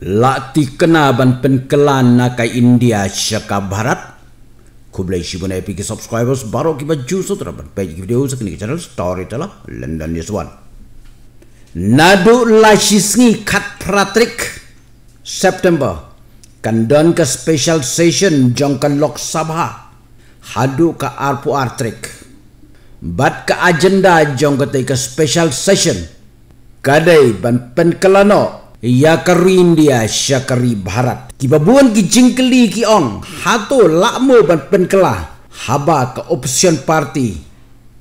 Lati ban penkelan na ka India syaka Barat. Kublai shibun epi subscribers baro ki baju sutra ban page ki video sakini channel story tala London News One. Nadu lashisni kat pratrik September. Kandon ke special session jongkan lok sabha. Hadu ka arpu artrik. Bat ke agenda jongkan ke special session. Kadai ban penkelanok Iya India, Syakari Bharat Kibabuan ki jingkeli ki ong Hato lakmo ban penkelah Haba ke opsiun parti,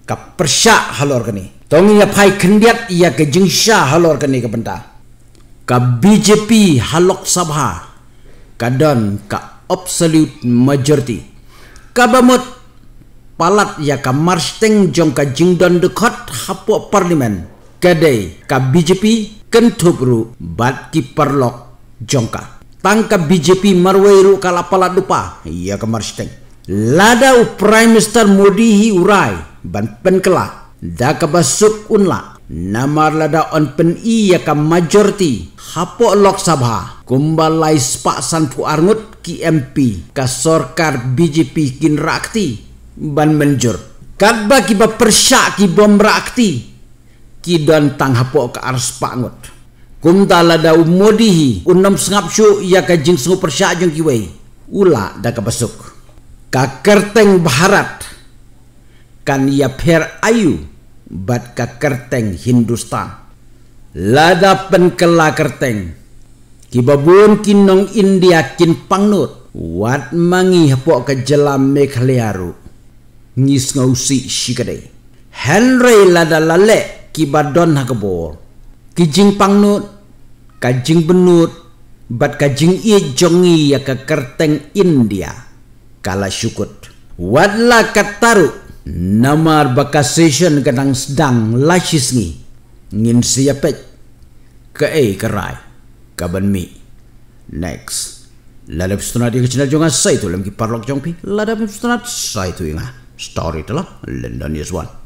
ke persya halor kani Tongi ya pai kendiat ya ke jingsya halor kani ke benda Ke BJP halok sabha Kadan ke absolute majority Kabamot palat ya ke marsteng jong ke jingdon dekot hapo parlimen kedai ಕ BJP ಕಂಥುಬ್ರು perlok ಕಿ perlok ಜೊಂಕ tangka BJP ಮರ್ವೈರು ಕಲಪಲ ಡುಪ kemar ಮರ್ಸ್ಟೈ lada u prime minister modi hi urai ban penkela da ka basuk unla namar lada on pen iya ka majority hapo lok sabha kumbalai spa sanfu arngut ki mp ka sorkar bjp kin rakti ban menjur kadba ki ba kibom ki bom rakti kidan tang hapo ka ars pangot kumta lada umodihi um unam syu ya ka jing sngu persya jung kiwei ula da ka basuk ka kerteng baharat kan ya per ayu bat ka kerteng hindustan lada penkela kerteng kibabun kinong india kin pangnut wat mangi hapo ka jelam mekhliaru ngis ngausi shikade henry lada lalek kibadon hakabol kijing pangnut kajing benut bat kajing i jongi ya ke kerteng India kala syukut wadla kataru namar bakasation kadang sedang ni ngin siapet ke e kerai kaban mi next lada sunat yang kecil jonga saya tu lem parlok jongpi lada sunat saya tu inga story telah London is one